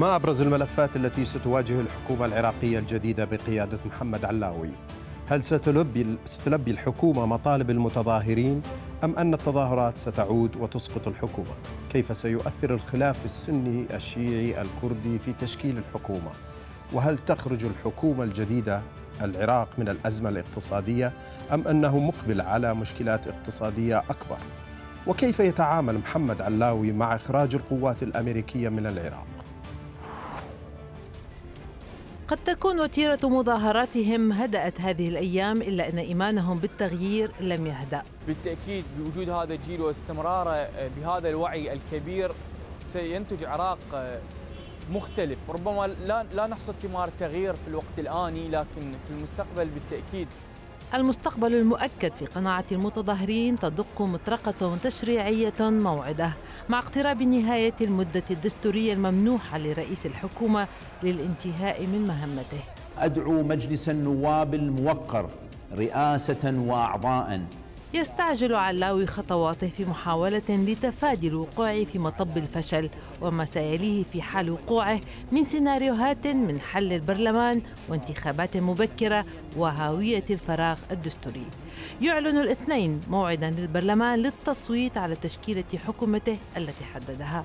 ما أبرز الملفات التي ستواجه الحكومة العراقية الجديدة بقيادة محمد علاوي؟ هل ستلبي, ستلبي الحكومة مطالب المتظاهرين أم أن التظاهرات ستعود وتسقط الحكومة؟ كيف سيؤثر الخلاف السني الشيعي الكردي في تشكيل الحكومة؟ وهل تخرج الحكومة الجديدة العراق من الأزمة الاقتصادية أم أنه مقبل على مشكلات اقتصادية أكبر؟ وكيف يتعامل محمد علاوي مع إخراج القوات الأمريكية من العراق؟ قد تكون وتيرة مظاهراتهم هدأت هذه الأيام إلا أن إيمانهم بالتغيير لم يهدأ بالتأكيد بوجود هذا الجيل واستمراره آه، بهذا الوعي الكبير سينتج عراق آه، مختلف ربما لا, لا نحصد ثمار تغيير في الوقت الآني لكن في المستقبل بالتأكيد المستقبل المؤكد في قناعة المتظاهرين تدق مطرقة تشريعية موعده مع اقتراب نهاية المدة الدستورية الممنوحة لرئيس الحكومة للانتهاء من مهمته أدعو مجلس النواب الموقر رئاسة وأعضاء يستعجل علاوي خطواته في محاولة لتفادي الوقوع في مطب الفشل وما سيليه في حال وقوعه من سيناريوهات من حل البرلمان وانتخابات مبكرة وهاوية الفراغ الدستوري يعلن الاثنين موعدا للبرلمان للتصويت على تشكيلة حكومته التي حددها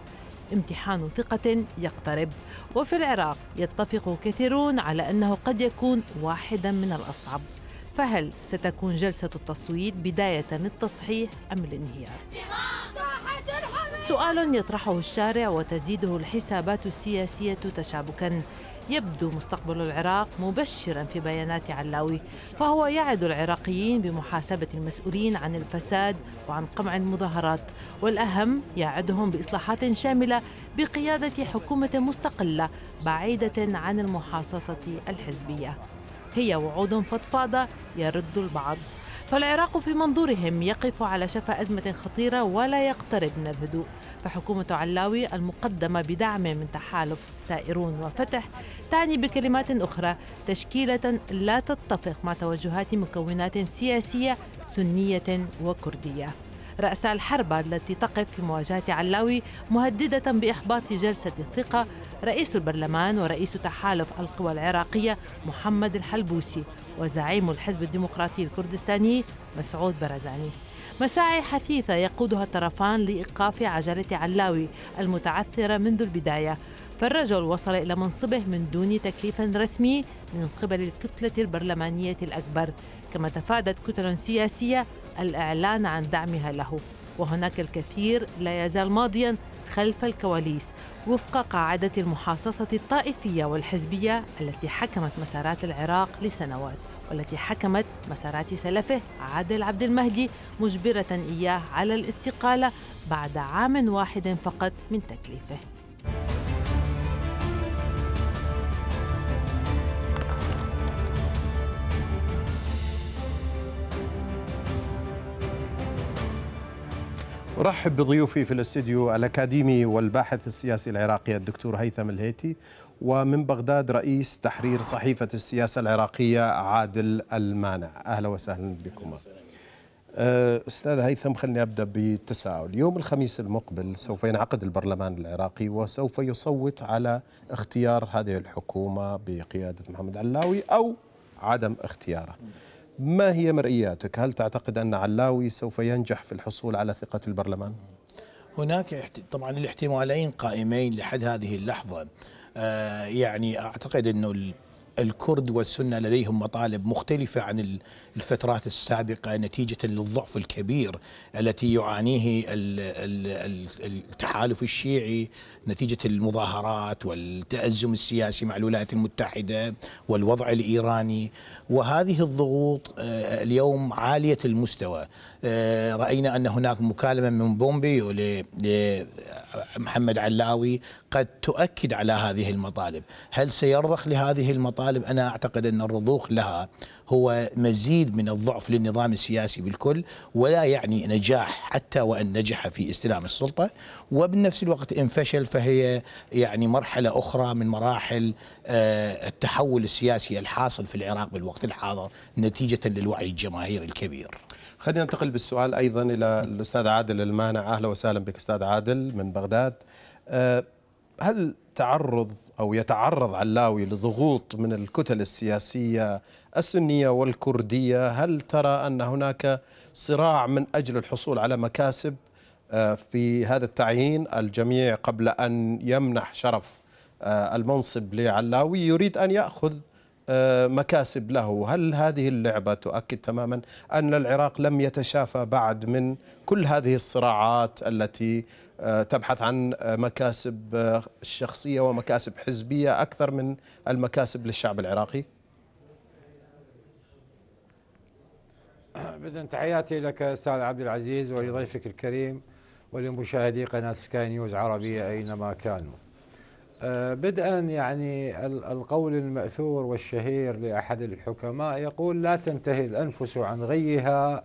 امتحان ثقة يقترب وفي العراق يتفق كثيرون على أنه قد يكون واحدا من الأصعب فهل ستكون جلسة التصويت بداية التصحيح أم الانهيار؟ سؤال يطرحه الشارع وتزيده الحسابات السياسية تشابكاً يبدو مستقبل العراق مبشرا في بيانات علاوي فهو يعد العراقيين بمحاسبة المسؤولين عن الفساد وعن قمع المظاهرات والأهم يعدهم بإصلاحات شاملة بقيادة حكومة مستقلة بعيدة عن المحاصصة الحزبية هي وعود فضفاضة يرد البعض فالعراق في منظورهم يقف على شفا أزمة خطيرة ولا يقترب من الهدوء فحكومة علاوي المقدمة بدعم من تحالف سائرون وفتح تعني بكلمات أخرى تشكيلة لا تتفق مع توجهات مكونات سياسية سنية وكردية رأس الحربة التي تقف في مواجهة علاوي مهددة بإحباط جلسة الثقة رئيس البرلمان ورئيس تحالف القوى العراقية محمد الحلبوسي وزعيم الحزب الديمقراطي الكردستاني مسعود برزاني مساعي حثيثة يقودها الطرفان لإيقاف عجلة علاوي المتعثرة منذ البداية فالرجل وصل إلى منصبه من دون تكليف رسمي من قبل الكتلة البرلمانية الأكبر كما تفادت كتل سياسية الإعلان عن دعمها له وهناك الكثير لا يزال ماضيا خلف الكواليس وفق قاعدة المحاصصة الطائفية والحزبية التي حكمت مسارات العراق لسنوات والتي حكمت مسارات سلفه عادل عبد المهدي مجبرة إياه على الاستقالة بعد عام واحد فقط من تكليفه ارحب بضيوفي في الاستديو الاكاديمي والباحث السياسي العراقي الدكتور هيثم الهيتي ومن بغداد رئيس تحرير صحيفه السياسه العراقيه عادل المانع اهلا وسهلا بكم أه، استاذ هيثم خلني ابدا بالتساؤل يوم الخميس المقبل سوف ينعقد البرلمان العراقي وسوف يصوت على اختيار هذه الحكومه بقياده محمد علاوي او عدم اختياره ما هي مرئياتك؟ هل تعتقد أن علاوي سوف ينجح في الحصول على ثقة البرلمان؟ هناك طبعا الاحتمالين قائمين لحد هذه اللحظة آه، يعني أعتقد أنه الكرد والسنة لديهم مطالب مختلفة عن الفترات السابقة نتيجة للضعف الكبير التي يعانيه التحالف الشيعي نتيجة المظاهرات والتأزم السياسي مع الولايات المتحدة والوضع الإيراني وهذه الضغوط آه، اليوم عالية المستوى آه، رأينا أن هناك مكالمة من بومبيو محمد علاوي قد تؤكد على هذه المطالب هل سيرضخ لهذه المطالب أنا أعتقد أن الرضوخ لها هو مزيد من الضعف للنظام السياسي بالكل ولا يعني نجاح حتى وان نجح في استلام السلطه وبنفس الوقت ان فشل فهي يعني مرحله اخرى من مراحل آه، التحول السياسي الحاصل في العراق بالوقت الحاضر نتيجه للوعي الجماهيري الكبير خلينا ننتقل بالسؤال ايضا الى الاستاذ عادل المانع اهلا وسهلا بك استاذ عادل من بغداد أه، هل تعرض او يتعرض علاوي لضغوط من الكتل السياسيه السنيه والكرديه هل ترى ان هناك صراع من اجل الحصول على مكاسب أه، في هذا التعيين الجميع قبل ان يمنح شرف أه، المنصب لعلاوي يريد ان ياخذ آه، مكاسب له هل هذه اللعبة تؤكد تماما أن العراق لم يتشافى بعد من كل هذه الصراعات التي آه، تبحث عن مكاسب آه، شخصية ومكاسب حزبية أكثر من المكاسب للشعب العراقي بدن تحياتي لك استاذ عبد العزيز ولضيفك الكريم ولمشاهدي قناه سكاي نيوز عربيه اينما كانوا آه، بدءا يعني القول المأثور والشهير لأحد الحكماء يقول لا تنتهي الأنفس عن غيها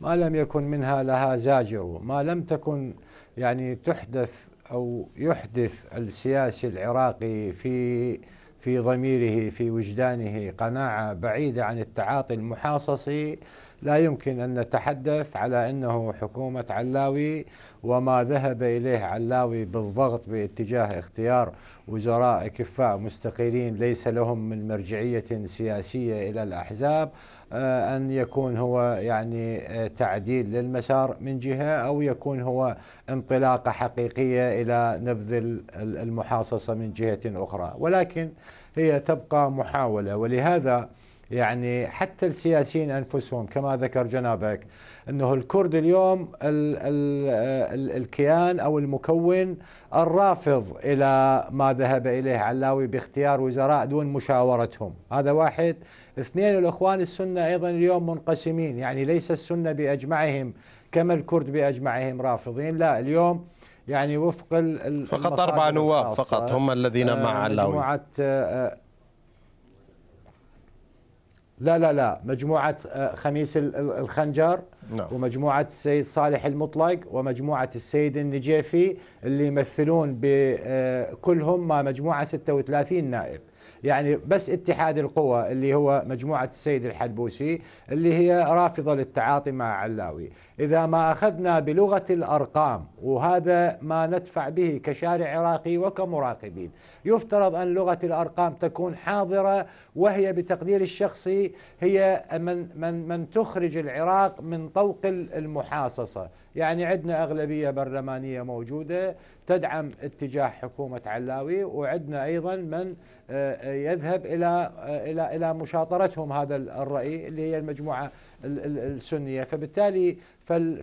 ما لم يكن منها لها زاجر ما لم تكن يعني تحدث أو يحدث السياسي العراقي في في ضميره في وجدانه قناعة بعيدة عن التعاطي المحاصصي لا يمكن أن نتحدث على أنه حكومة علاوي وما ذهب إليه علاوي بالضغط باتجاه اختيار وزراء كفاء مستقلين ليس لهم من مرجعية سياسية إلى الأحزاب آه، أن يكون هو يعني آه، تعديل للمسار من جهة أو يكون هو انطلاقة حقيقية إلى نبذ المحاصصة من جهة أخرى ولكن هي تبقى محاولة ولهذا يعني حتى السياسيين انفسهم كما ذكر جنابك انه الكرد اليوم الـ الـ الكيان او المكون الرافض الى ما ذهب اليه علاوي باختيار وزراء دون مشاورتهم، هذا واحد، اثنين الاخوان السنه ايضا اليوم منقسمين، يعني ليس السنه باجمعهم كما الكرد باجمعهم رافضين، لا اليوم يعني وفق فقط اربع نواب فقط هم الذين مع آه، علاوي مجموعه آه، آه، لا لا لا مجموعة آه، خميس الخنجر نعم. ومجموعة السيد صالح المطلق ومجموعة السيد النجيفي اللي يمثلون بكلهم آه، مجموعة 36 نائب يعني بس اتحاد القوى اللي هو مجموعة السيد الحلبوسي اللي هي رافضة للتعاطي مع علاوي إذا ما أخذنا بلغة الأرقام وهذا ما ندفع به كشارع عراقي وكمراقبين يفترض أن لغة الأرقام تكون حاضرة وهي بتقدير الشخصي هي من, من, من تخرج العراق من طوق المحاصصة يعني عندنا أغلبية برلمانية موجودة تدعم اتجاه حكومة علاوي وعندنا أيضا من آه، يذهب إلى آه، إلى إلى مشاطرتهم هذا الرأي اللي هي المجموعة السنيه فبالتالي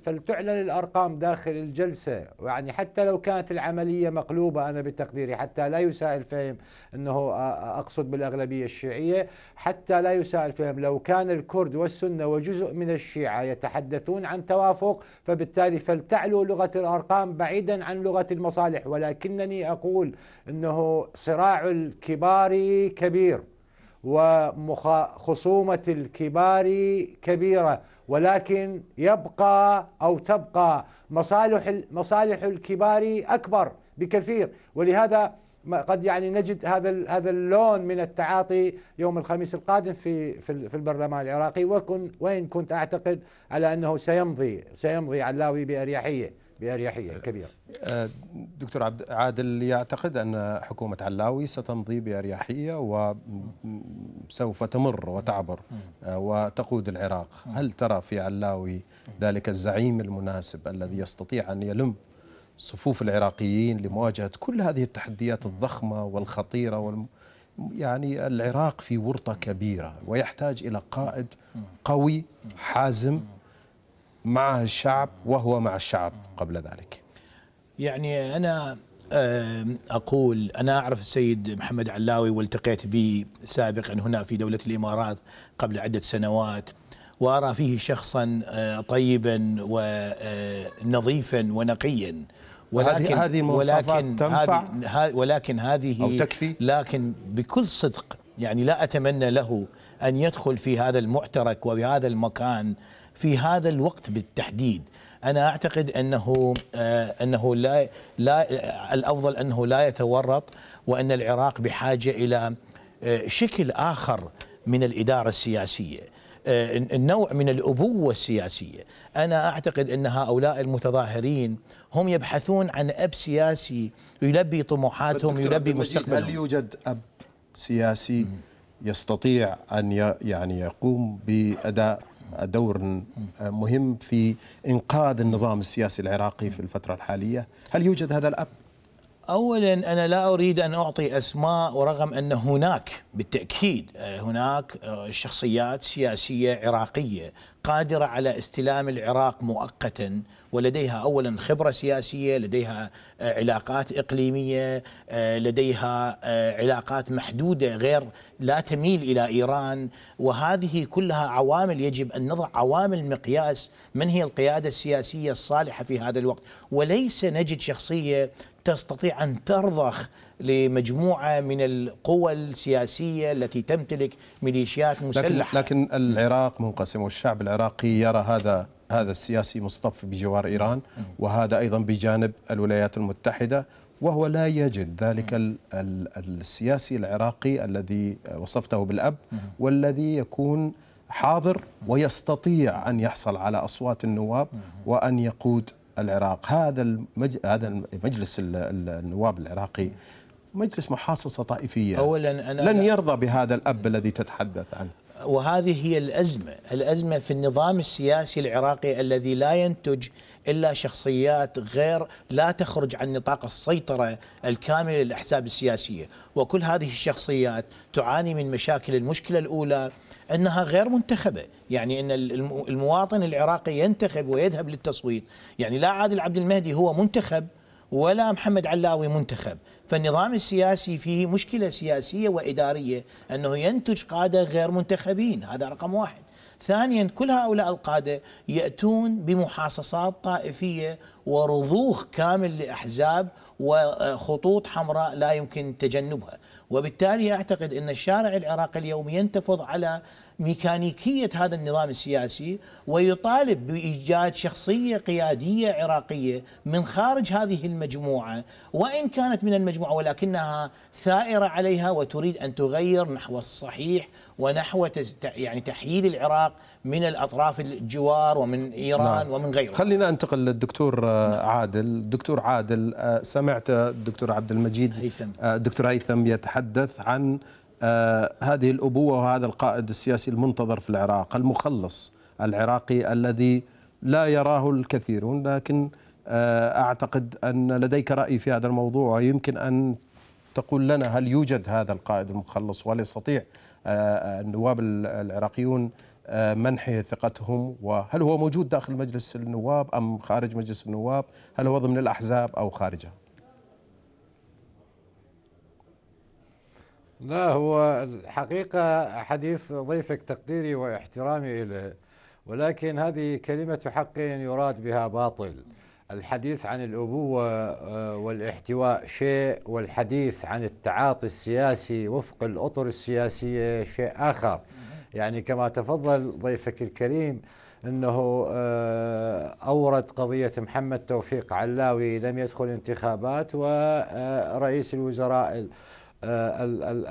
فلتعلن الارقام داخل الجلسه يعني حتى لو كانت العمليه مقلوبه انا بتقديري حتى لا يساءل فهم انه اقصد بالاغلبيه الشيعيه حتى لا يساءل فهم لو كان الكرد والسنه وجزء من الشيعه يتحدثون عن توافق فبالتالي فلتعلو لغه الارقام بعيدا عن لغه المصالح ولكنني اقول انه صراع الكبار كبير وخصومة الكبار كبيرة ولكن يبقى أو تبقى مصالح مصالح الكبار أكبر بكثير ولهذا قد يعني نجد هذا هذا اللون من التعاطي يوم الخميس القادم في في البرلمان العراقي وكن وين كنت اعتقد على انه سيمضي سيمضي علاوي باريحيه بأريحية كبيرة آه، دكتور عبد عادل يعتقد أن حكومة علاوي ستمضي بأريحية وسوف تمر وتعبر آه، وتقود العراق هل ترى في علاوي ذلك الزعيم المناسب الذي يستطيع أن يلم صفوف العراقيين لمواجهة كل هذه التحديات الضخمة والخطيرة والم... يعني العراق في ورطة كبيرة ويحتاج إلى قائد قوي حازم مع الشعب وهو مع الشعب قبل ذلك يعني أنا أقول أنا أعرف السيد محمد علاوي والتقيت به سابقا هنا في دولة الإمارات قبل عدة سنوات وأرى فيه شخصا آه، طيبا ونظيفا آه، ونقيا ولكن هذه ولكن تنفع هذه ولكن هذه أو تكفي لكن بكل صدق يعني لا أتمنى له أن يدخل في هذا المعترك وبهذا المكان في هذا الوقت بالتحديد انا اعتقد انه آه، انه لا لا الافضل انه لا يتورط وان العراق بحاجه الى آه، شكل اخر من الاداره السياسيه آه، نوع من الابوه السياسيه، انا اعتقد ان هؤلاء المتظاهرين هم يبحثون عن اب سياسي يلبي طموحاتهم يلبي مستقبلهم هل يوجد اب سياسي يستطيع ان يعني يقوم باداء دور مهم في إنقاذ النظام السياسي العراقي في الفترة الحالية هل يوجد هذا الأب؟ اولا انا لا اريد ان اعطي اسماء ورغم ان هناك بالتاكيد آه، هناك آه، شخصيات سياسيه عراقيه قادره على استلام العراق مؤقتا ولديها اولا خبره سياسيه، لديها آه، علاقات اقليميه، لديها علاقات محدوده غير لا تميل الى ايران وهذه كلها عوامل يجب ان نضع عوامل مقياس من هي القياده السياسيه الصالحه في هذا الوقت وليس نجد شخصيه تستطيع أن ترضخ لمجموعة من القوى السياسية التي تمتلك ميليشيات مسلحة لكن, لكن العراق منقسم والشعب العراقي يرى هذا هذا السياسي مصطف بجوار إيران وهذا أيضا بجانب الولايات المتحدة وهو لا يجد ذلك ال ال السياسي العراقي الذي وصفته بالأب والذي يكون حاضر ويستطيع أن يحصل على أصوات النواب وأن يقود العراق هذا المج... هذا مجلس النواب العراقي مجلس محاصصه طائفيه اولا أنا لن يرضى بهذا الاب الذي تتحدث عنه وهذه هي الأزمة الأزمة في النظام السياسي العراقي الذي لا ينتج إلا شخصيات غير لا تخرج عن نطاق السيطرة الكاملة للأحزاب السياسية وكل هذه الشخصيات تعاني من مشاكل المشكلة الأولى أنها غير منتخبة يعني أن المواطن العراقي ينتخب ويذهب للتصويت يعني لا عادل عبد المهدي هو منتخب ولا محمد علاوي منتخب فالنظام السياسي فيه مشكلة سياسية وإدارية أنه ينتج قادة غير منتخبين هذا رقم واحد ثانيا كل هؤلاء القادة يأتون بمحاصصات طائفية ورضوخ كامل لأحزاب وخطوط حمراء لا يمكن تجنبها وبالتالي أعتقد أن الشارع العراقي اليوم ينتفض على ميكانيكيه هذا النظام السياسي ويطالب بايجاد شخصيه قياديه عراقيه من خارج هذه المجموعه وان كانت من المجموعه ولكنها ثائره عليها وتريد ان تغير نحو الصحيح ونحو يعني تحييد العراق من الاطراف الجوار ومن ايران نعم. ومن غيره. خلينا انتقل للدكتور آه، نعم. عادل، دكتور عادل آه، سمعت الدكتور عبد المجيد هيثم. الدكتور آه، هيثم يتحدث عن آه، هذه الأبوة وهذا القائد السياسي المنتظر في العراق المخلص العراقي الذي لا يراه الكثيرون لكن آه، أعتقد أن لديك رأي في هذا الموضوع ويمكن أن تقول لنا هل يوجد هذا القائد المخلص وهل يستطيع آه، النواب العراقيون منحه ثقتهم وهل هو موجود داخل مجلس النواب أم خارج مجلس النواب هل هو ضمن الأحزاب أو خارجها لا هو الحقيقة حديث ضيفك تقديري واحترامي له ولكن هذه كلمة حق يراد بها باطل الحديث عن الأبوة آه، والاحتواء شيء والحديث عن التعاطي السياسي وفق الأطر السياسية شيء آخر يعني كما تفضل ضيفك الكريم أنه آه، أورد قضية محمد توفيق علاوي لم يدخل انتخابات ورئيس آه، الوزراء آه،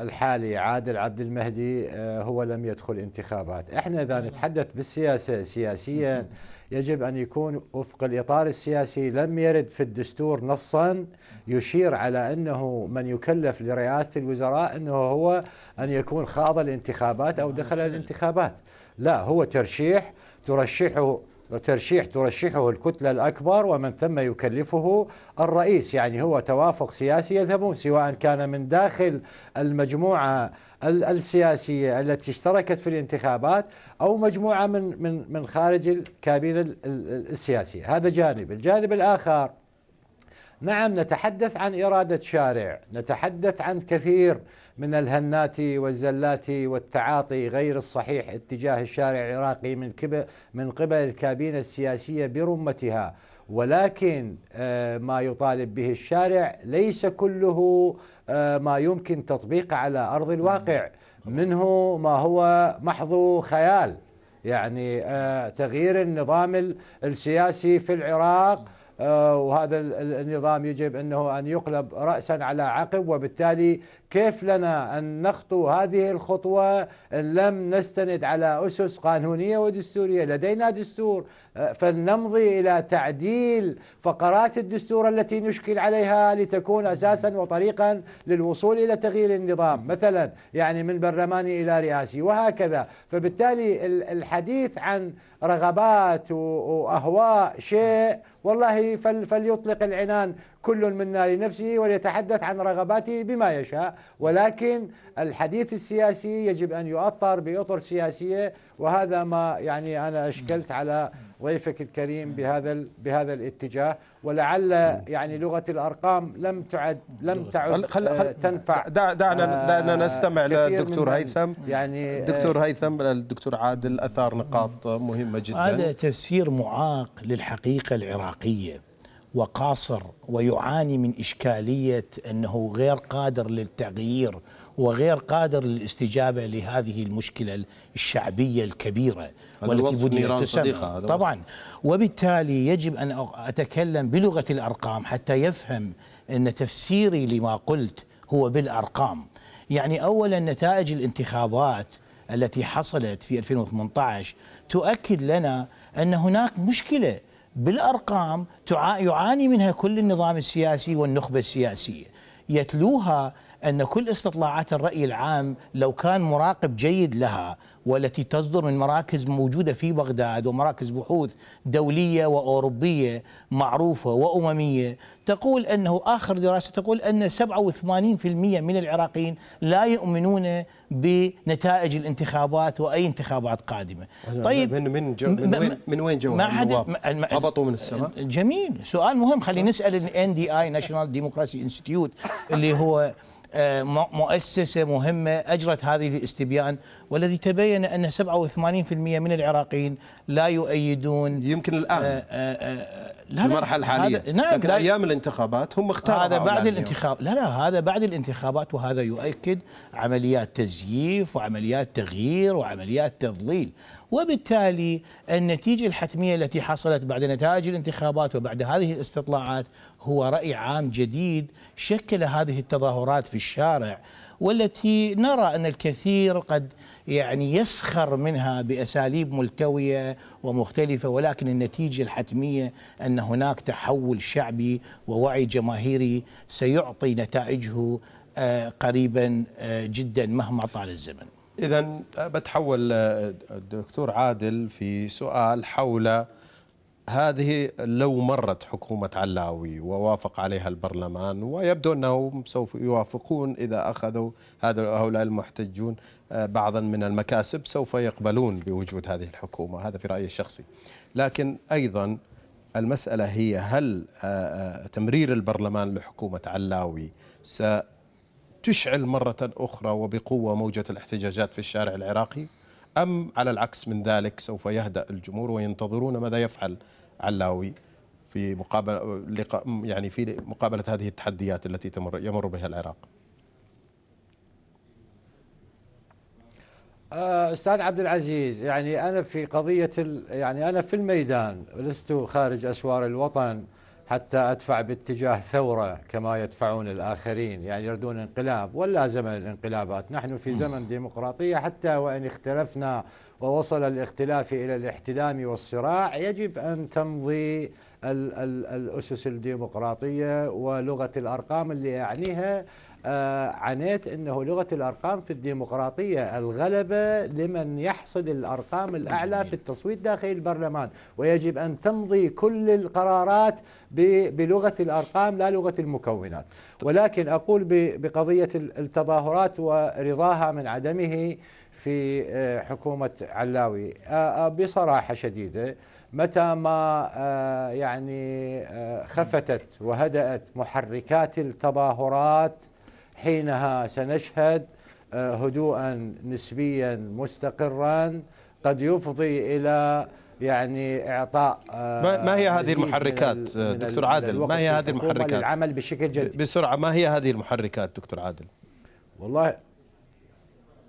الحالي عادل عبد المهدي آه، هو لم يدخل انتخابات احنا اذا أيوة. نتحدث بالسياسة سياسيا يجب أن يكون وفق الإطار السياسي لم يرد في الدستور نصا يشير على أنه من يكلف لرئاسة الوزراء أنه هو أن يكون خاض الانتخابات أو نعم، دخل الانتخابات لا هو ترشيح ترشحه ترشيح ترشحه الكتلة الأكبر ومن ثم يكلفه الرئيس يعني هو توافق سياسي يذهبون سواء كان من داخل المجموعة السياسية التي اشتركت في الانتخابات أو مجموعة من من من خارج الكابينة السياسية هذا جانب الجانب الآخر نعم نتحدث عن إرادة شارع نتحدث عن كثير من الهنات والزلات والتعاطي غير الصحيح اتجاه الشارع العراقي من, من قبل الكابينة السياسية برمتها ولكن آه، ما يطالب به الشارع ليس كله آه، ما يمكن تطبيقه على أرض الواقع منه ما هو محض خيال يعني آه، تغيير النظام السياسي في العراق آه، وهذا النظام يجب انه ان يقلب راسا على عقب وبالتالي كيف لنا ان نخطو هذه الخطوه ان لم نستند على اسس قانونيه ودستوريه لدينا دستور آه، فلنمضي الى تعديل فقرات الدستور التي نشكل عليها لتكون اساسا وطريقا للوصول الى تغيير النظام مثلا يعني من برلماني الى رئاسي وهكذا فبالتالي الحديث عن رغبات واهواء شيء والله فل فليطلق العنان كل منا لنفسه وليتحدث عن رغباته بما يشاء ولكن الحديث السياسي يجب أن يؤطر بإطر سياسية وهذا ما يعني أنا أشكلت على ضيفك الكريم بهذا بهذا الاتجاه ولعل يعني لغه الارقام لم تعد لم تعد خل خل آه، تنفع دع دعنا دعنا نستمع للدكتور آه، هيثم يعني الدكتور آه، هيثم الدكتور عادل اثار نقاط مهمه جدا هذا تفسير معاق للحقيقه العراقيه عراقيه وقاصر ويعاني من اشكاليه انه غير قادر للتغيير وغير قادر للاستجابه لهذه المشكله الشعبيه الكبيره والتي صديقة طبعا وبالتالي يجب ان اتكلم بلغه الارقام حتى يفهم ان تفسيري لما قلت هو بالارقام يعني اولا نتائج الانتخابات التي حصلت في 2018 تؤكد لنا ان هناك مشكله بالارقام يعاني منها كل النظام السياسي والنخبه السياسيه يتلوها أن كل استطلاعات الرأي العام لو كان مراقب جيد لها والتي تصدر من مراكز موجودة في بغداد ومراكز بحوث دولية وأوروبية معروفة وأممية تقول أنه آخر دراسة تقول أن 87% من العراقيين لا يؤمنون بنتائج الانتخابات وأي انتخابات قادمة طيب من, من, جو من, وين من وين هبطوا من السماء جميل سؤال مهم خلينا نسأل ال NDI National Democracy Institute اللي هو آه، مؤسسة مهمة أجرت هذه الاستبيان والذي تبين أن 87% من العراقيين لا يؤيدون يمكن الآن آآ آه، آه، آآ لا المرحلة الحالية نعم لكن أيام الانتخابات هم اختاروا هذا بعد الانتخاب لا لا هذا بعد الانتخابات وهذا يؤكد عمليات تزييف وعمليات تغيير وعمليات تضليل وبالتالي النتيجة الحتمية التي حصلت بعد نتائج الانتخابات وبعد هذه الاستطلاعات هو رأي عام جديد شكل هذه التظاهرات في الشارع والتي نرى أن الكثير قد يعني يسخر منها بأساليب ملتوية ومختلفة ولكن النتيجة الحتمية أن هناك تحول شعبي ووعي جماهيري سيعطي نتائجه آه، قريبا آه، جدا مهما طال الزمن إذا بتحول الدكتور عادل في سؤال حول هذه لو مرت حكومة علاوي ووافق عليها البرلمان ويبدو أنهم سوف يوافقون إذا أخذوا هذا هؤلاء المحتجون آه، بعضا من المكاسب سوف يقبلون بوجود هذه الحكومة هذا في رأيي الشخصي لكن أيضا المسألة هي هل آه، آه، تمرير البرلمان لحكومة علاوي سيكون تشعل مرة أخرى وبقوة موجة الاحتجاجات في الشارع العراقي أم على العكس من ذلك سوف يهدأ الجمهور وينتظرون ماذا يفعل علاوي في مقابلة يعني في مقابلة هذه التحديات التي تمر يمر بها العراق آه، استاذ عبد العزيز يعني انا في قضيه يعني انا في الميدان لست خارج اسوار الوطن حتى أدفع باتجاه ثورة كما يدفعون الآخرين يعني يريدون انقلاب ولا زمن الانقلابات نحن في زمن ديمقراطية حتى وإن اختلفنا ووصل الاختلاف إلى الاحتلام والصراع يجب أن تمضي ال ال الأسس الديمقراطية ولغة الأرقام اللي أعنيها آه، عانيت أنه لغة الأرقام في الديمقراطية الغلبة لمن يحصد الأرقام الأعلى في التصويت داخل البرلمان ويجب أن تمضي كل القرارات بلغة الأرقام لا لغة المكونات ولكن أقول بقضية التظاهرات ورضاها من عدمه في آه، حكومة علاوي آه، بصراحة شديدة متى ما آه، يعني آه، خفتت وهدأت محركات التظاهرات حينها سنشهد آه، هدوءا نسبيا مستقرا قد يفضي الى يعني اعطاء ما هي هذه المحركات من دكتور عادل ما هي هذه المحركات العمل بشكل جدي بسرعه ما هي هذه المحركات دكتور عادل والله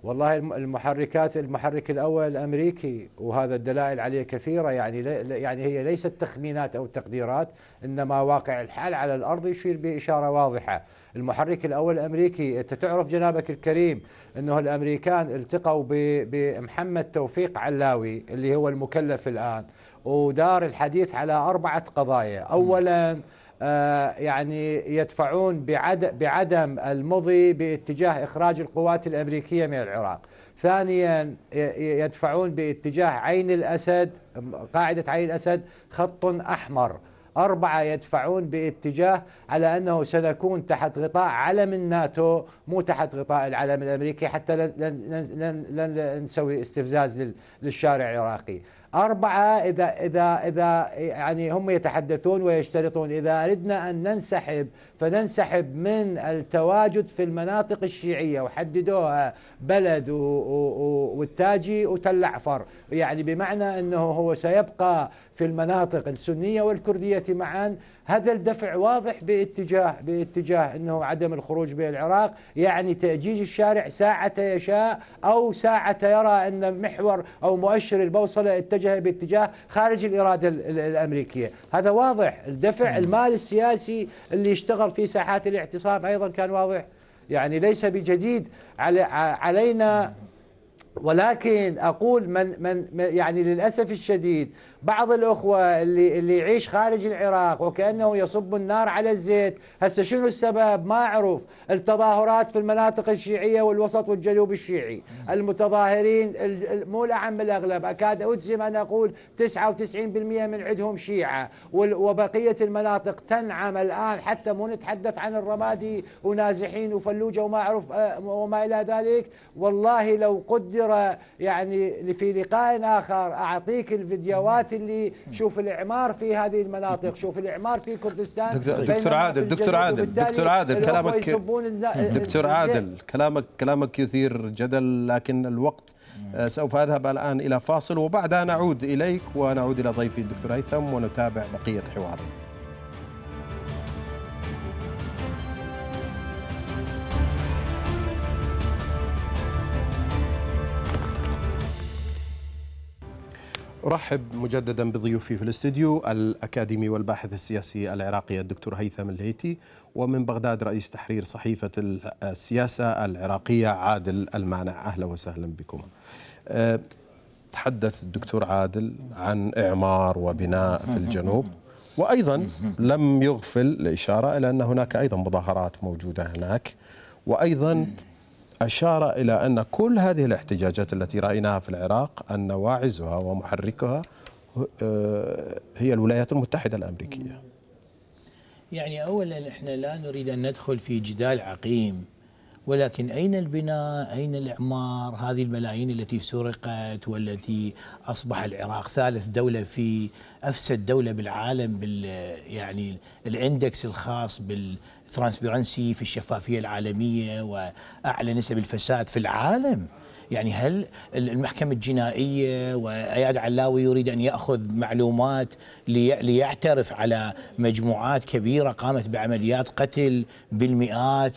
والله المحركات المحرك الاول الامريكي وهذا الدلائل عليه كثيره يعني يعني هي ليست تخمينات او تقديرات انما واقع الحال على الارض يشير باشاره واضحه المحرك الاول الامريكي انت تعرف جنابك الكريم انه الامريكان التقوا بمحمد توفيق علاوي اللي هو المكلف الان ودار الحديث على اربعه قضايا اولا آه، يعني يدفعون بعدم المضي باتجاه إخراج القوات الأمريكية من العراق ثانيا يدفعون باتجاه عين الأسد قاعدة عين الأسد خط أحمر أربعة يدفعون باتجاه على أنه سنكون تحت غطاء علم الناتو مو تحت غطاء العلم الأمريكي حتى لن, لن, لن, لن نسوي استفزاز للشارع العراقي أربعة إذا إذا إذا يعني هم يتحدثون ويشترطون إذا أردنا أن ننسحب فننسحب من التواجد في المناطق الشيعية وحددوها بلد والتاجي وتل أعفر يعني بمعنى أنه هو سيبقى في المناطق السنية والكردية معا هذا الدفع واضح باتجاه باتجاه أنه عدم الخروج بالعراق يعني تأجيج الشارع ساعة يشاء أو ساعة يرى أن محور أو مؤشر البوصلة اتجه باتجاه خارج الإرادة الأمريكية هذا واضح الدفع المال السياسي اللي يشتغل في ساحات الاعتصام أيضا كان واضح يعني ليس بجديد علي علينا ولكن اقول من من يعني للاسف الشديد بعض الأخوة اللي, اللي يعيش خارج العراق وكأنه يصب النار على الزيت هسه شنو السبب ما أعرف التظاهرات في المناطق الشيعية والوسط والجنوب الشيعي المتظاهرين مو الأعم الأغلب أكاد أجزم أن أقول 99% من عندهم شيعة وبقية المناطق تنعم الآن حتى مو نتحدث عن الرمادي ونازحين وفلوجة وما أعرف آه، وما إلى ذلك والله لو قدر يعني في لقاء آخر أعطيك الفيديوهات اللي شوف الاعمار في هذه المناطق شوف الاعمار في كردستان دكتور عادل دكتور عادل دكتور عادل كلامك دكتور عادل كلامك كلامك يثير جدل لكن الوقت آه، سوف اذهب الان الى فاصل وبعدها نعود اليك ونعود الى ضيفي الدكتور هيثم ونتابع بقيه حوارنا ارحب مجددا بضيوفي في الاستديو الاكاديمي والباحث السياسي العراقي الدكتور هيثم الهيتي ومن بغداد رئيس تحرير صحيفه السياسه العراقيه عادل المانع اهلا وسهلا بكم. أه، تحدث الدكتور عادل عن اعمار وبناء في الجنوب وايضا لم يغفل الاشاره الى ان هناك ايضا مظاهرات موجوده هناك وايضا أشار إلى أن كل هذه الاحتجاجات التي رأيناها في العراق أن واعزها ومحركها آه، هي الولايات المتحدة الأمريكية يعني أولا إحنا لا نريد أن ندخل في جدال عقيم ولكن أين البناء أين الإعمار هذه الملايين التي سرقت والتي أصبح العراق ثالث دولة في أفسد دولة بالعالم بال يعني الإندكس الخاص بال ترانسبيرنسي في الشفافيه العالميه واعلى نسب الفساد في العالم يعني هل المحكمة الجنائية وأياد علاوي يريد أن يأخذ معلومات ليعترف على مجموعات كبيرة قامت بعمليات قتل بالمئات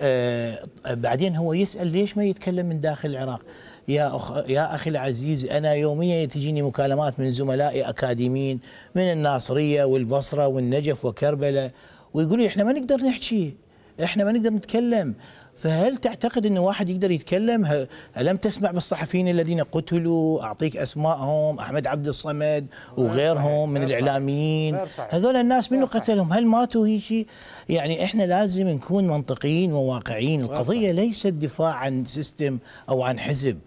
آه، بعدين هو يسأل ليش ما يتكلم من داخل العراق يا أخ يا أخي العزيز أنا يوميا تجيني مكالمات من زملائي أكاديميين من الناصرية والبصرة والنجف وكربلة ويقولوا احنا ما نقدر نحكي احنا ما نقدر نتكلم فهل تعتقد ان واحد يقدر يتكلم الم تسمع بالصحفيين الذين قتلوا اعطيك اسمائهم احمد عبد الصمد وغيرهم من الاعلاميين هذول الناس منو قتلهم هل ماتوا هيجي يعني احنا لازم نكون منطقيين وواقعيين القضيه ليست دفاع عن سيستم او عن حزب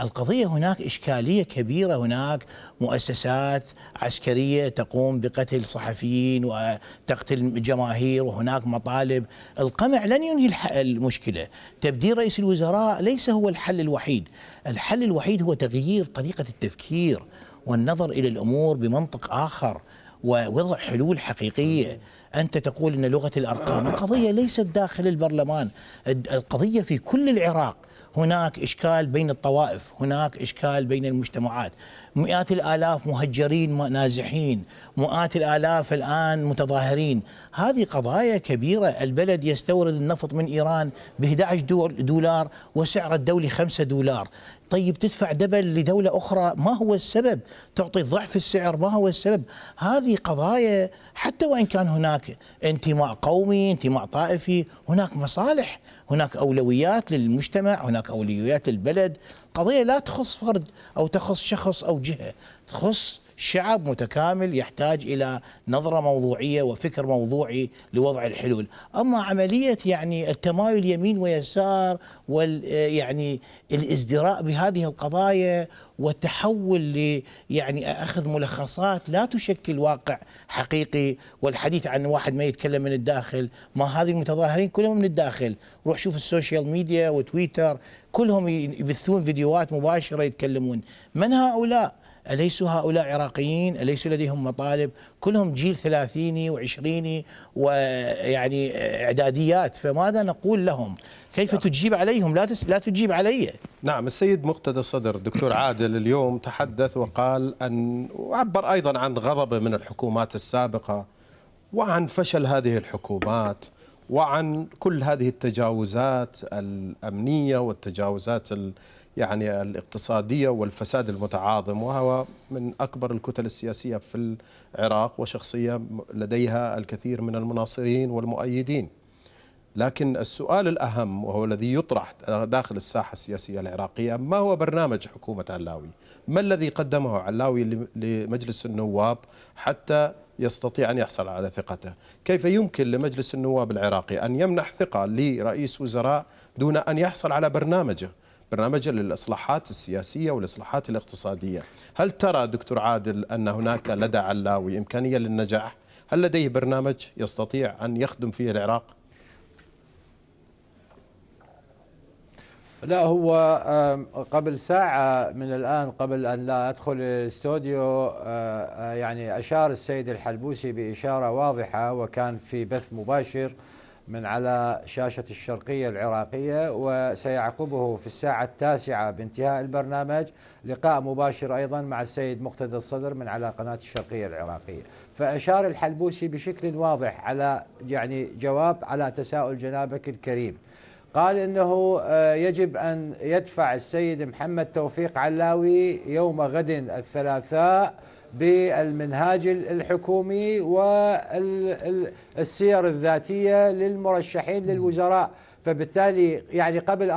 القضية هناك إشكالية كبيرة هناك مؤسسات عسكرية تقوم بقتل صحفيين وتقتل جماهير وهناك مطالب القمع لن ينهي المشكلة تبديل رئيس الوزراء ليس هو الحل الوحيد الحل الوحيد هو تغيير طريقة التفكير والنظر إلى الأمور بمنطق آخر ووضع حلول حقيقية أنت تقول أن لغة الأرقام القضية ليست داخل البرلمان القضية في كل العراق هناك إشكال بين الطوائف هناك إشكال بين المجتمعات مئات الآلاف مهجرين نازحين مئات الآلاف الآن متظاهرين هذه قضايا كبيرة البلد يستورد النفط من إيران ب 11 دولار وسعر الدولي 5 دولار طيب تدفع دبل لدولة أخرى ما هو السبب تعطي ضعف السعر ما هو السبب هذه قضايا حتى وإن كان هناك انتماء قومي انتماء طائفي هناك مصالح هناك أولويات للمجتمع هناك أولويات للبلد قضية لا تخص فرد أو تخص شخص أو جهة تخص شعب متكامل يحتاج الى نظره موضوعيه وفكر موضوعي لوضع الحلول، اما عمليه يعني التمايل يمين ويسار وال يعني الازدراء بهذه القضايا والتحول ل يعني اخذ ملخصات لا تشكل واقع حقيقي والحديث عن واحد ما يتكلم من الداخل، ما هذه المتظاهرين كلهم من الداخل، روح شوف السوشيال ميديا وتويتر كلهم يبثون فيديوهات مباشره يتكلمون، من هؤلاء؟ أليسوا هؤلاء عراقيين أليس لديهم مطالب كلهم جيل ثلاثيني وعشريني ويعني إعداديات فماذا نقول لهم كيف نعم. تجيب عليهم لا, تس... لا تجيب علي نعم السيد مقتدى الصدر دكتور عادل اليوم تحدث وقال أن وعبر أيضا عن غضبه من الحكومات السابقة وعن فشل هذه الحكومات وعن كل هذه التجاوزات الأمنية والتجاوزات ال... يعني الاقتصادية والفساد المتعاظم وهو من أكبر الكتل السياسية في العراق وشخصية لديها الكثير من المناصرين والمؤيدين لكن السؤال الأهم وهو الذي يطرح داخل الساحة السياسية العراقية ما هو برنامج حكومة علاوي ما الذي قدمه علاوي لمجلس النواب حتى يستطيع أن يحصل على ثقته كيف يمكن لمجلس النواب العراقي أن يمنح ثقة لرئيس وزراء دون أن يحصل على برنامجه برنامجا للإصلاحات السياسية والإصلاحات الاقتصادية هل ترى دكتور عادل أن هناك لدى علاوي إمكانية للنجاح؟ هل لديه برنامج يستطيع أن يخدم فيه العراق؟ لا هو قبل ساعة من الآن قبل أن لا أدخل الاستوديو يعني أشار السيد الحلبوسي بإشارة واضحة وكان في بث مباشر من على شاشة الشرقية العراقية وسيعقبه في الساعة التاسعة بانتهاء البرنامج لقاء مباشر أيضا مع السيد مقتدى الصدر من على قناة الشرقية العراقية فأشار الحلبوسي بشكل واضح على يعني جواب على تساؤل جنابك الكريم قال انه آه، يجب ان يدفع السيد محمد توفيق علاوي يوم غد الثلاثاء بالمنهاج الحكومي والسير الذاتية للمرشحين للوزراء فبالتالي يعني قبل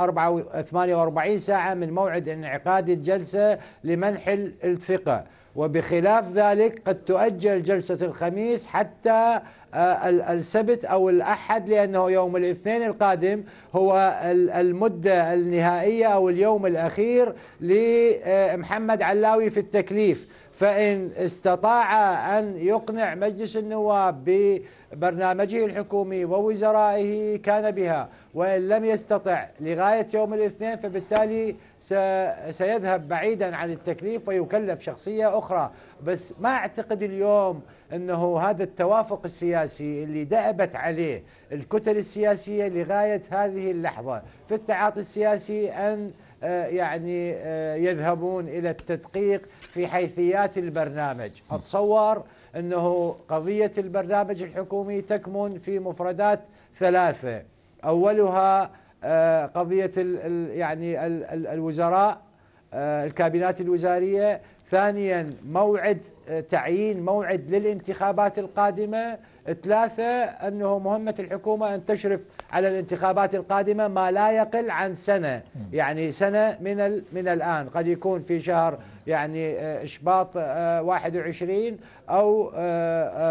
48 ساعة من موعد انعقاد الجلسة لمنح الثقة وبخلاف ذلك قد تؤجل جلسة الخميس حتى آه، السبت أو الأحد لأنه يوم الاثنين القادم هو المدة النهائية أو اليوم الأخير لمحمد آه، علاوي في التكليف فإن استطاع أن يقنع مجلس النواب ببرنامجه الحكومي ووزرائه كان بها وإن لم يستطع لغاية يوم الاثنين فبالتالي سيذهب بعيدا عن التكليف ويكلف شخصية أخرى بس ما أعتقد اليوم أنه هذا التوافق السياسي اللي دأبت عليه الكتل السياسية لغاية هذه اللحظة في التعاطي السياسي أن آه، يعني آه، يذهبون إلى التدقيق في حيثيات البرنامج أتصور أنه قضية البرنامج الحكومي تكمن في مفردات ثلاثة أولها آه، قضية ال يعني الـ الوزراء آه، الكابينات الوزارية ثانيا موعد آه، تعيين موعد للانتخابات القادمة ثلاثة أنه مهمة الحكومة أن تشرف على الانتخابات القادمة ما لا يقل عن سنة يعني سنة من, من الآن قد يكون في شهر يعني إشباط 21 أو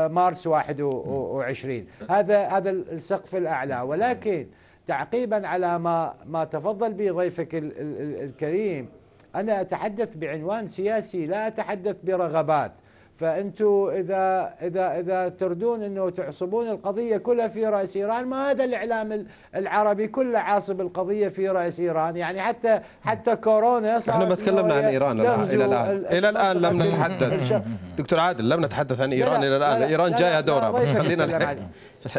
مارس 21 هذا هذا السقف الأعلى ولكن تعقيبا على ما ما تفضل به ضيفك الكريم انا اتحدث بعنوان سياسي لا اتحدث برغبات فانتم اذا اذا اذا تردون انه تعصبون القضيه كلها في راس ايران ما هذا الاعلام العربي كله عاصب القضيه في راس ايران يعني حتى حتى كورونا صار احنا ما تكلمنا عن ايران الى الان الى الان لم نتحدث دكتور عادل لم نتحدث عن ايران الى الان ايران جايه دوره بس خلينا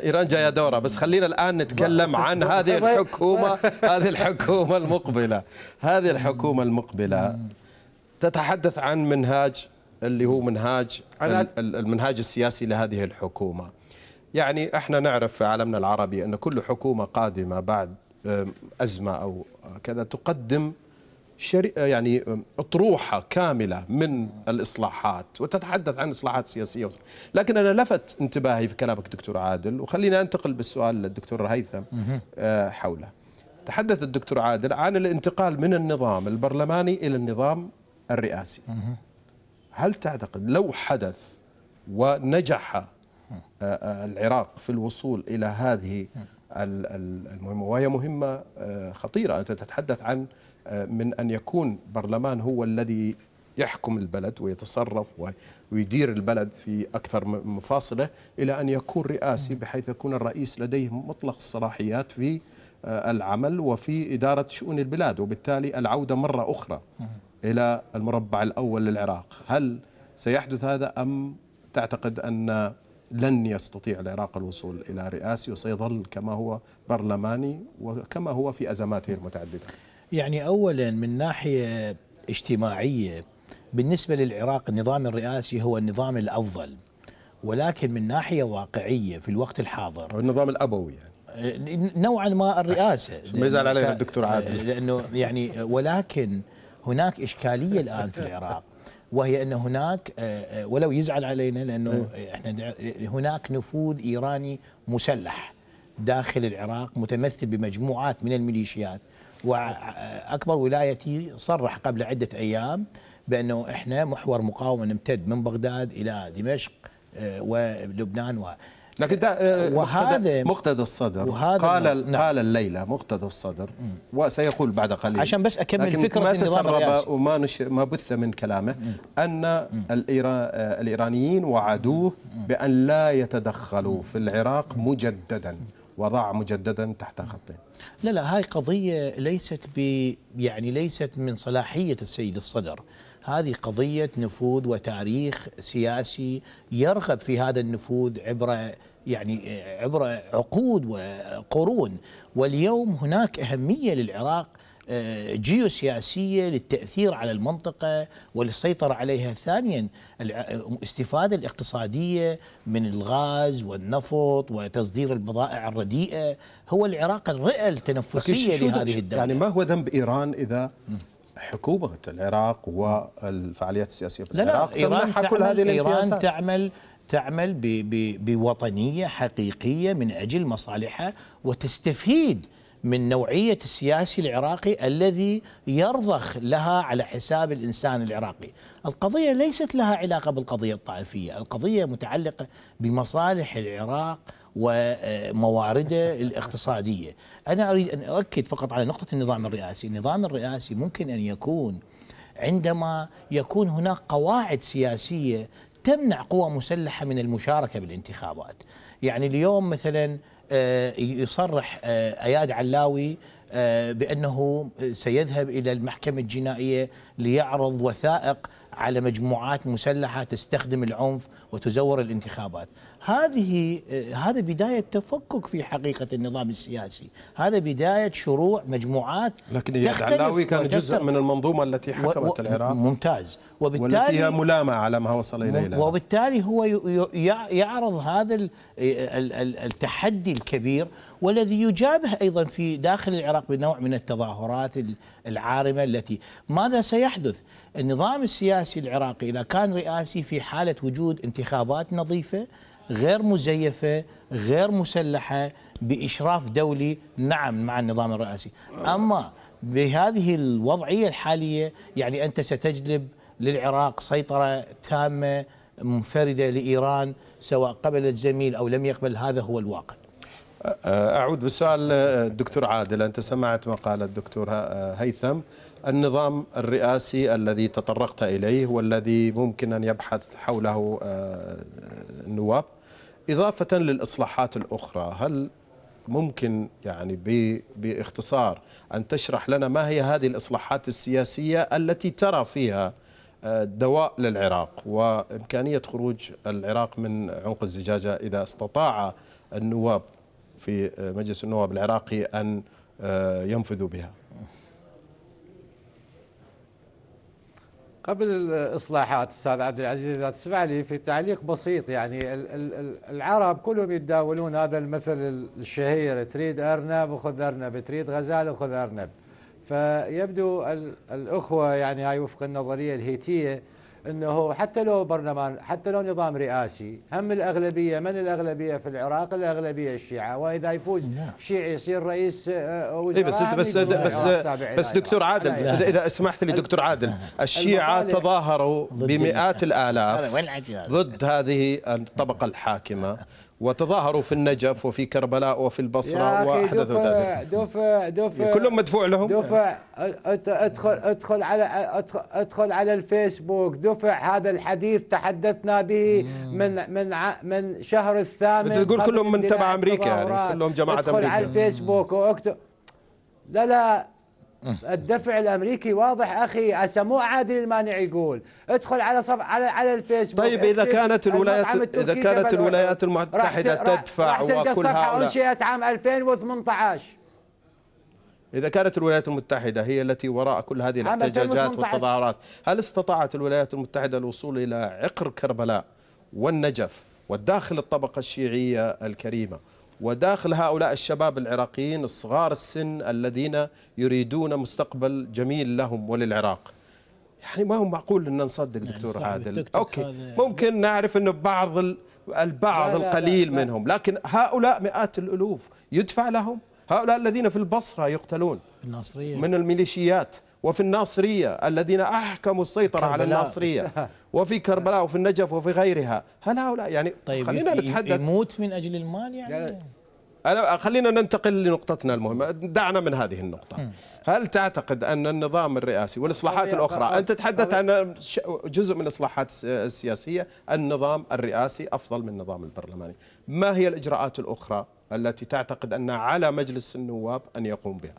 ايران جايه دوره بس خلينا الان نتكلم عن هذه الحكومه هذه الحكومه المقبله هذه الحكومه المقبله تتحدث عن منهاج اللي هو منهاج المنهاج السياسي لهذه الحكومة يعني احنا نعرف في عالمنا العربي أن كل حكومة قادمة بعد أزمة أو كذا تقدم يعني اطروحه كامله من الاصلاحات وتتحدث عن اصلاحات سياسيه لكن انا لفت انتباهي في كلامك دكتور عادل وخلينا انتقل بالسؤال للدكتور هيثم آه، حوله تحدث الدكتور عادل عن الانتقال من النظام البرلماني الى النظام الرئاسي هل تعتقد لو حدث ونجح آه، آه، العراق في الوصول إلى هذه المهمة وهي مهمة آه، خطيرة أنت تتحدث عن من أن يكون برلمان هو الذي يحكم البلد ويتصرف ويدير البلد في أكثر مفاصلة إلى أن يكون رئاسي بحيث يكون الرئيس لديه مطلق الصلاحيات في العمل وفي إدارة شؤون البلاد وبالتالي العودة مرة أخرى إلى المربع الأول للعراق هل سيحدث هذا أم تعتقد أن لن يستطيع العراق الوصول إلى رئاسي وسيظل كما هو برلماني وكما هو في أزماته المتعددة يعني أولا من ناحية اجتماعية بالنسبة للعراق النظام الرئاسي هو النظام الأفضل ولكن من ناحية واقعية في الوقت الحاضر النظام الأبوي يعني نوعا ما الرئاسه ما يزعل علينا الدكتور عادل لانه يعني ولكن هناك إشكالية الآن في العراق وهي أن هناك آه، آه، ولو يزعل علينا لأنه نعم. إحنا هناك نفوذ إيراني مسلح داخل العراق متمثل بمجموعات من الميليشيات وأكبر ولايتي صرح قبل عدة أيام بأنه إحنا محور مقاومة نمتد من بغداد إلى دمشق آه، ولبنان و لكن ده آه، وهذا مقتدى الصدر وهذا قال نعم. قال الليله مقتدى الصدر وسيقول بعد قليل عشان بس اكمل فكره ما تسرب وما نش... ما بث من كلامه ان الإيران... آه، الايرانيين وعدوه بان لا يتدخلوا في العراق مجددا وضع مجددا تحت خطين لا لا هاي قضيه ليست ب يعني ليست من صلاحيه السيد الصدر هذه قضية نفوذ وتاريخ سياسي يرغب في هذا النفوذ عبر يعني عبر عقود وقرون واليوم هناك أهمية للعراق آه، جيوسياسية للتأثير على المنطقة وللسيطرة عليها ثانيا الاستفادة الاقتصادية من الغاز والنفط وتصدير البضائع الرديئة هو العراق الرئة التنفسية لهذه الدولة يعني ما هو ذنب إيران إذا حكومة العراق والفعاليات السياسية في العراق لا لا إيران كل هذه إيران تعمل تعمل بوطنية حقيقية من أجل مصالحها وتستفيد من نوعية السياسي العراقي الذي يرضخ لها على حساب الإنسان العراقي القضية ليست لها علاقة بالقضية الطائفية القضية متعلقة بمصالح العراق وموارده الاقتصادية أنا أريد أن أؤكد فقط على نقطة النظام الرئاسي النظام الرئاسي ممكن أن يكون عندما يكون هناك قواعد سياسية تمنع قوى مسلحة من المشاركة بالانتخابات يعني اليوم مثلا آه، يصرح آه، اياد علاوي آه، بانه سيذهب الى المحكمه الجنائيه ليعرض وثائق على مجموعات مسلحه تستخدم العنف وتزور الانتخابات، هذه آه، هذا بداية تفكك في حقيقة النظام السياسي هذا بداية شروع مجموعات لكن العلاوي كان جزء من المنظومة التي حكمت العراق ممتاز وبالتالي والتي هي ملامة على ما وصل إليه وبالتالي هو يعرض هذا التحدي الكبير والذي يجابه أيضا في داخل العراق بنوع من التظاهرات العارمة التي ماذا سيحدث النظام السياسي العراقي إذا كان رئاسي في حالة وجود انتخابات نظيفة غير مزيفة غير مسلحة بإشراف دولي نعم مع النظام الرئاسي أما بهذه الوضعية الحالية يعني أنت ستجلب للعراق سيطرة تامة منفردة لإيران سواء قبل الزميل أو لم يقبل هذا هو الواقع آه، أعود بالسؤال الدكتور عادل أنت سمعت ما قال الدكتور آه، هيثم النظام الرئاسي الذي تطرقت إليه والذي ممكن أن يبحث حوله آه، النواب إضافة للإصلاحات الأخرى هل ممكن يعني باختصار أن تشرح لنا ما هي هذه الإصلاحات السياسية التي ترى فيها دواء للعراق وإمكانية خروج العراق من عنق الزجاجة إذا استطاع النواب في آه، مجلس النواب العراقي أن آه، ينفذوا بها قبل الاصلاحات استاذ عبد العزيز اذا تسمع لي في تعليق بسيط يعني العرب كلهم يتداولون هذا المثل الشهير تريد ارنب وخذ ارنب تريد غزال وخذ ارنب فيبدو الاخوه يعني هاي وفق النظريه الهيتيه انه حتى لو برلمان حتى لو نظام رئاسي هم الاغلبيه من الاغلبيه في العراق الاغلبيه الشيعه واذا يفوز نعم. شيعي يصير رئيس آه، وزراء إيه بس انت بس بس بس دكتور عادل اذا, إذا سمحت لي دكتور عادل الشيعه تظاهروا بمئات الالاف ضد هذه الطبقه الحاكمه وتظاهروا في النجف وفي كربلاء وفي البصره وأحدثوا ذلك دفع دفع كلهم مدفوع لهم دفع ادخل ادخل على ادخل على الفيسبوك دفع هذا الحديث تحدثنا به من من من شهر الثامن تقول كلهم من تبع امريكا يعني كلهم جماعه امريكا ادخل على الفيسبوك واكتب لا لا الدفع الامريكي واضح اخي مو عادل المانع يقول ادخل على صف على على الفيسبوك طيب اذا كانت الولايات اذا كانت الولايات المتحده تدفع وكل هؤلاء انشئت عام 2018 إذا كانت الولايات المتحدة هي التي وراء كل هذه الاحتجاجات والتظاهرات هل استطاعت الولايات المتحدة الوصول إلى عقر كربلاء والنجف والداخل الطبقة الشيعية الكريمة وداخل هؤلاء الشباب العراقيين الصغار السن الذين يريدون مستقبل جميل لهم وللعراق يعني ما هو معقول ان نصدق يعني دكتور عادل اوكي يعني. ممكن نعرف انه بعض البعض لا القليل لا لا منهم لكن هؤلاء مئات الالوف يدفع لهم هؤلاء الذين في البصره يقتلون الناصريه من الميليشيات وفي الناصرية الذين أحكموا السيطرة على الناصرية وفي كربلاء وفي النجف وفي غيرها هل هؤلاء يعني طيب خلينا نتحدث يموت من أجل المال يعني أنا خلينا ننتقل لنقطتنا المهمة دعنا من هذه النقطة هل تعتقد أن النظام الرئاسي والإصلاحات الأخرى أنت تتحدث عن جزء من الإصلاحات السياسية النظام الرئاسي أفضل من النظام البرلماني ما هي الإجراءات الأخرى التي تعتقد أن على مجلس النواب أن يقوم بها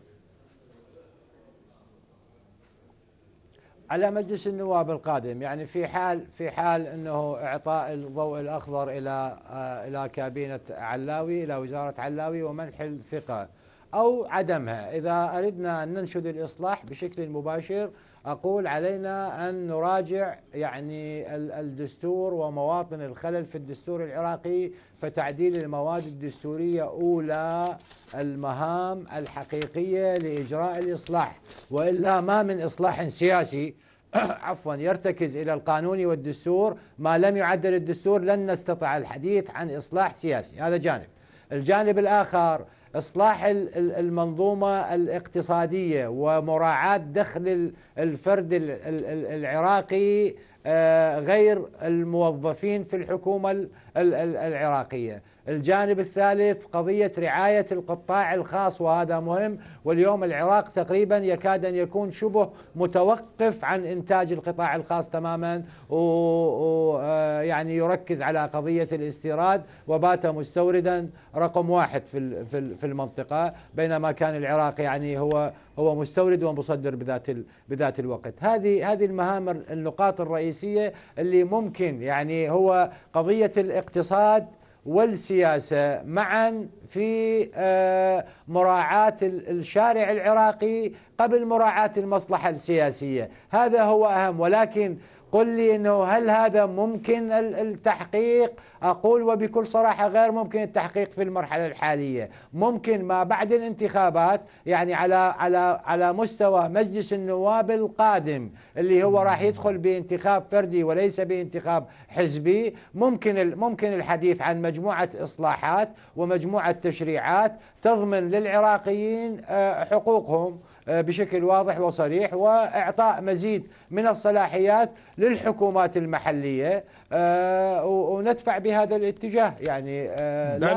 على مجلس النواب القادم يعني في حال في حال انه اعطاء الضوء الاخضر الى آه، الى كابينه علاوي الى وزاره علاوي ومنح الثقه او عدمها اذا اردنا ان ننشد الاصلاح بشكل مباشر أقول علينا أن نراجع يعني الدستور ومواطن الخلل في الدستور العراقي فتعديل المواد الدستورية أولى المهام الحقيقية لإجراء الإصلاح وإلا ما من إصلاح سياسي عفوا يرتكز الى القانون والدستور ما لم يعدل الدستور لن نستطع الحديث عن اصلاح سياسي هذا جانب الجانب الاخر اصلاح المنظومه الاقتصاديه ومراعاه دخل الفرد العراقي آه، غير الموظفين في الحكومه العراقية الجانب الثالث قضية رعاية القطاع الخاص وهذا مهم واليوم العراق تقريبا يكاد أن يكون شبه متوقف عن إنتاج القطاع الخاص تماما ويعني آه، يركز على قضية الاستيراد وبات مستوردا رقم واحد في في المنطقة بينما كان العراق يعني هو هو مستورد ومصدر بذات بذات الوقت هذه هذه المهام النقاط الرئيسية اللي ممكن يعني هو قضية الاقتصاد والسياسة معا في آه، مراعاة الشارع العراقي قبل مراعاة المصلحة السياسية هذا هو أهم ولكن قل لي أنه هل هذا ممكن التحقيق أقول وبكل صراحة غير ممكن التحقيق في المرحلة الحالية ممكن ما بعد الانتخابات يعني على على على مستوى مجلس النواب القادم اللي هو راح يدخل بانتخاب فردي وليس بانتخاب حزبي ممكن ممكن الحديث عن مجموعة إصلاحات ومجموعة تشريعات تضمن للعراقيين آه، حقوقهم آه، بشكل واضح وصريح واعطاء مزيد من الصلاحيات للحكومات المحليه آه، وندفع بهذا الاتجاه يعني آه، لا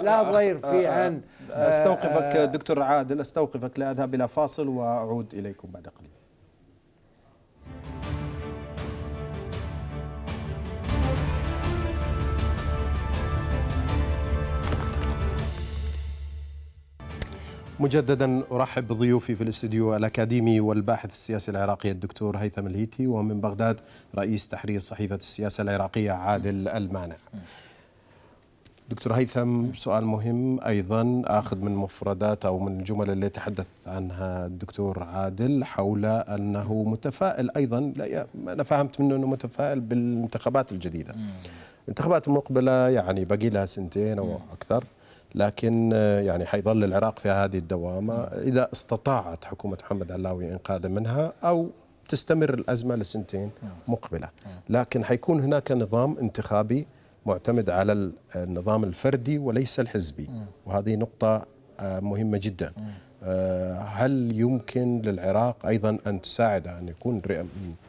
لا, لا ضير في ان استوقفك دكتور عادل استوقفك لاذهب الى فاصل واعود اليكم بعد قليل مجددا ارحب بضيوفي في الاستديو الاكاديمي والباحث السياسي العراقي الدكتور هيثم الهيتي ومن بغداد رئيس تحرير صحيفه السياسه العراقيه عادل المانع. دكتور هيثم سؤال مهم ايضا اخذ من مفردات او من الجمل اللي تحدث عنها الدكتور عادل حول انه متفائل ايضا انا فهمت منه انه متفائل بالانتخابات الجديده. الانتخابات المقبله يعني باقي لها سنتين او اكثر. لكن آه، يعني حيظل العراق في هذه الدوامة إذا استطاعت حكومة محمد علاوي إنقاذه منها أو تستمر الأزمة لسنتين مقبلة لكن حيكون هناك نظام انتخابي معتمد على آه، النظام الفردي وليس الحزبي وهذه نقطة آه، مهمة جدا هل يمكن للعراق أيضا أن تساعد أن يكون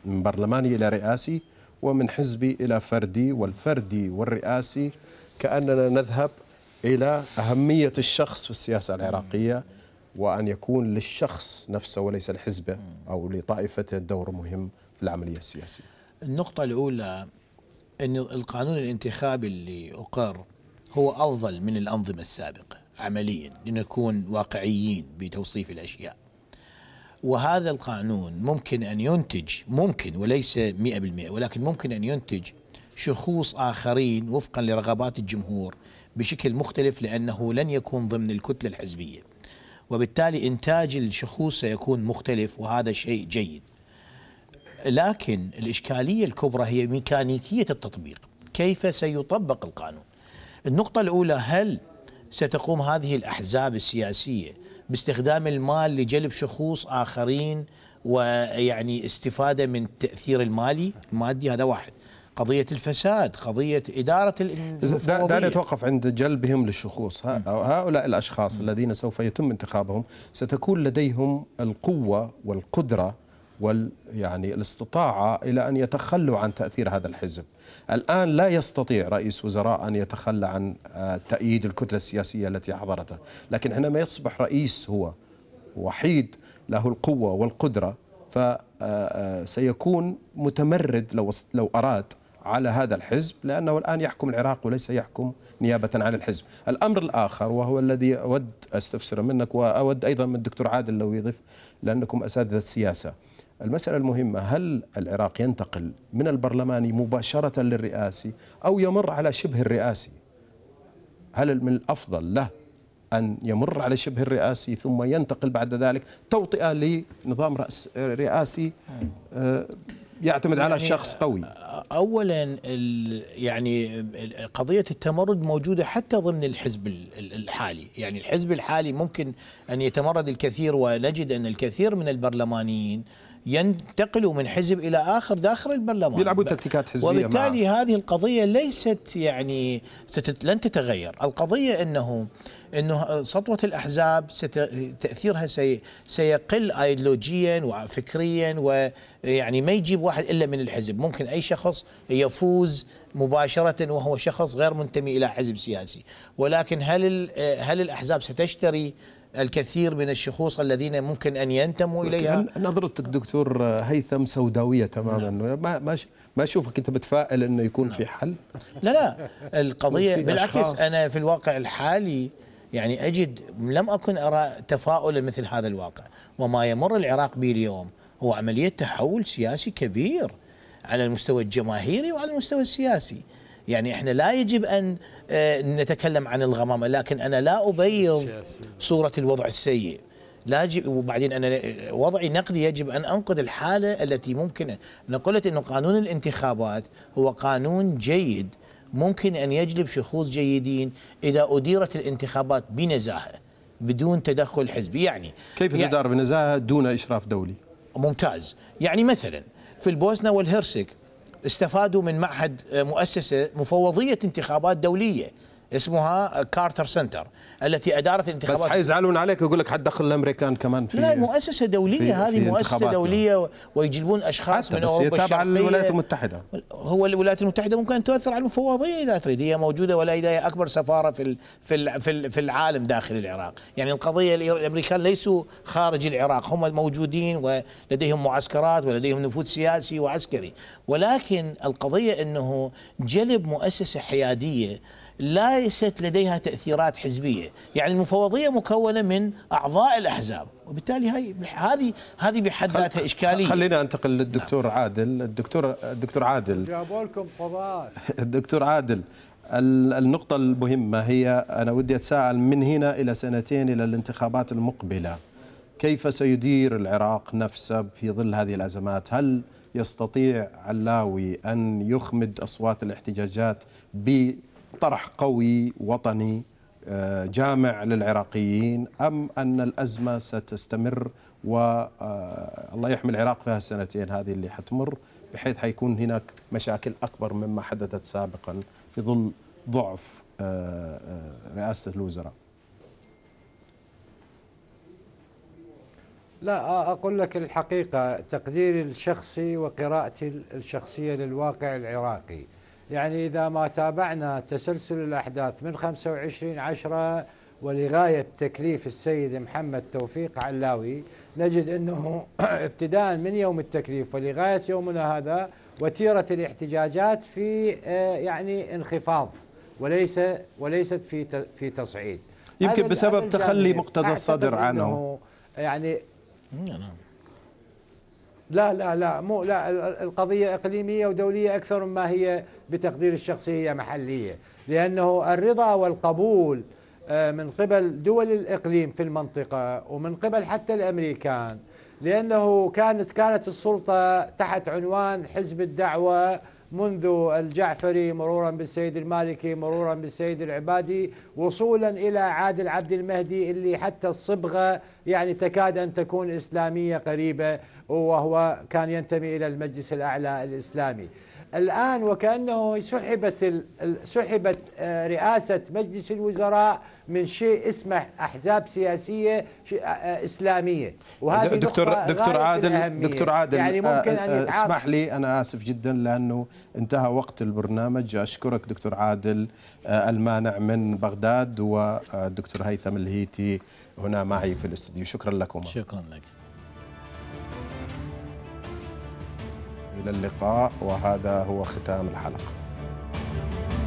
من برلماني إلى رئاسي ومن حزبي إلى فردي والفردي والرئاسي كأننا نذهب إلى أهمية الشخص في السياسة العراقية وأن يكون للشخص نفسه وليس لحزبه أو لطائفته دور مهم في العملية السياسية النقطة الأولى أن القانون الانتخابي اللي أقر هو أفضل من الأنظمة السابقة عمليا لنكون واقعيين بتوصيف الأشياء وهذا القانون ممكن أن ينتج ممكن وليس 100% ولكن ممكن أن ينتج شخوص آخرين وفقا لرغبات الجمهور بشكل مختلف لأنه لن يكون ضمن الكتلة الحزبية وبالتالي إنتاج الشخوص سيكون مختلف وهذا شيء جيد لكن الإشكالية الكبرى هي ميكانيكية التطبيق كيف سيطبق القانون النقطة الأولى هل ستقوم هذه الأحزاب السياسية باستخدام المال لجلب شخوص آخرين ويعني استفادة من التأثير المالي المادي هذا واحد قضيه الفساد قضيه اداره دعني اتوقف عند جلبهم للشخوص هؤلاء الاشخاص الذين سوف يتم انتخابهم ستكون لديهم القوه والقدره وال يعني الاستطاعه الى ان يتخلوا عن تاثير هذا الحزب. الان لا يستطيع رئيس وزراء ان يتخلى عن آه، تأييد الكتله السياسيه التي حضرته، لكن حينما يصبح رئيس هو وحيد له القوه والقدره فسيكون آه، آه، متمرد لو لو اراد على هذا الحزب لأنه الآن يحكم العراق وليس يحكم نيابة عن الحزب الأمر الآخر وهو الذي أود أستفسر منك وأود أيضا من الدكتور عادل لو يضيف لأنكم أساتذة السياسة المسألة المهمة هل العراق ينتقل من البرلماني مباشرة للرئاسي أو يمر على شبه الرئاسي هل من الأفضل له أن يمر على شبه الرئاسي ثم ينتقل بعد ذلك توطئة لنظام رأس رئاسي آه، يعتمد يعني على شخص قوي اولا يعني قضيه التمرد موجوده حتى ضمن الحزب الحالي يعني الحزب الحالي ممكن ان يتمرد الكثير ونجد ان الكثير من البرلمانيين ينتقلوا من حزب الى اخر داخل البرلمان بيلعبوا تكتيكات حزبيه وبالتالي مع... هذه القضيه ليست يعني ستت... لن تتغير، القضيه انه انه سطوه الاحزاب ست... تاثيرها سي... سيقل ايديولوجيا وفكريا ويعني ما يجيب واحد الا من الحزب، ممكن اي شخص يفوز مباشره وهو شخص غير منتمي الى حزب سياسي، ولكن هل ال... هل الاحزاب ستشتري الكثير من الشخوص الذين ممكن ان ينتموا اليها نظرتك دكتور هيثم سوداويه تماما نعم. ما ما ما اشوفك انت متفائل انه يكون نعم. في حل لا لا القضيه بالعكس انا في الواقع الحالي يعني اجد لم اكن ارى تفاؤلا مثل هذا الواقع وما يمر العراق به اليوم هو عمليه تحول سياسي كبير على المستوى الجماهيري وعلى المستوى السياسي يعني احنا لا يجب ان آه، نتكلم عن الغمامه لكن انا لا ابيض صوره الوضع السيء لا يجب وبعدين انا وضعي نقدي يجب ان انقد الحاله التي ممكنه انا قلت انه قانون الانتخابات هو قانون جيد ممكن ان يجلب شخوص جيدين اذا اديرت الانتخابات بنزاهه بدون تدخل حزبي يعني كيف يعني تدار يعني بنزاهه دون اشراف دولي؟ ممتاز يعني مثلا في البوسنه والهرسك استفادوا من معهد آه، مؤسسه مفوضيه انتخابات دوليه اسمها كارتر سنتر التي ادارت الانتخابات بس حيزعلون عليك يقول لك حتدخل الامريكان كمان في لا مؤسسه دوليه في هذه في مؤسسه دوليه ويجلبون اشخاص من اوروبا الشرقيه تابعه للولايات المتحده هو الولايات المتحده ممكن ان تؤثر على المفوضيه اذا تريد هي موجوده ولا هي اكبر سفاره في في في في العالم داخل العراق يعني القضيه الامريكان ليسوا خارج العراق هم موجودين ولديهم معسكرات ولديهم نفوذ سياسي وعسكري ولكن القضيه انه جلب مؤسسه حياديه ليست لديها تاثيرات حزبيه، يعني المفوضيه مكونه من اعضاء الاحزاب، وبالتالي هي هذه هذه بحد ذاتها اشكاليه. خلينا انتقل للدكتور نعم. عادل، الدكتور الدكتور عادل جابوا لكم الدكتور عادل النقطة المهمة هي أنا ودي أتساءل من هنا إلى سنتين إلى الانتخابات المقبلة كيف سيدير العراق نفسه في ظل هذه الأزمات هل يستطيع علاوي أن يخمد أصوات الاحتجاجات ب طرح قوي وطني آه، جامع للعراقيين أم أن الأزمة ستستمر والله آه، يحمي العراق فيها السنتين هذه اللي حتمر بحيث حيكون هناك مشاكل أكبر مما حدثت سابقا في ظل ضعف آه، رئاسة الوزراء لا أقول لك الحقيقة تقديري الشخصي وقراءتي الشخصية للواقع العراقي يعني إذا ما تابعنا تسلسل الأحداث من 25 عشرة ولغاية تكليف السيد محمد توفيق علاوي نجد أنه ابتداء من يوم التكليف ولغاية يومنا هذا وتيرة الاحتجاجات في آه، يعني انخفاض وليس وليست في في تصعيد يمكن بسبب تخلي مقتدى الصدر عنه يعني نعم لا لا لا مو لا القضية إقليمية ودولية أكثر مما هي بتقدير الشخصية محلية لأنه الرضا والقبول آه، من قبل دول الإقليم في المنطقة ومن قبل حتى الأمريكان لأنه كانت كانت السلطة تحت عنوان حزب الدعوة منذ الجعفري مرورا بالسيد المالكي مرورا بالسيد العبادي وصولا إلى عادل عبد المهدي اللي حتى الصبغة يعني تكاد أن تكون إسلامية قريبة وهو كان ينتمي إلى المجلس الأعلى الإسلامي الآن وكأنه سحبت سحبت آه، رئاسة مجلس الوزراء من شيء اسمه أحزاب سياسية آه، آه، إسلامية وهذه دكتور دكتور عادل دكتور يعني عادل يعني ممكن أن اسمح لي أنا آسف جدا لأنه انتهى وقت البرنامج أشكرك دكتور عادل المانع من بغداد والدكتور هيثم الهيتي هنا معي في الاستوديو شكرا لكم شكرا لك إلى اللقاء وهذا هو ختام الحلقة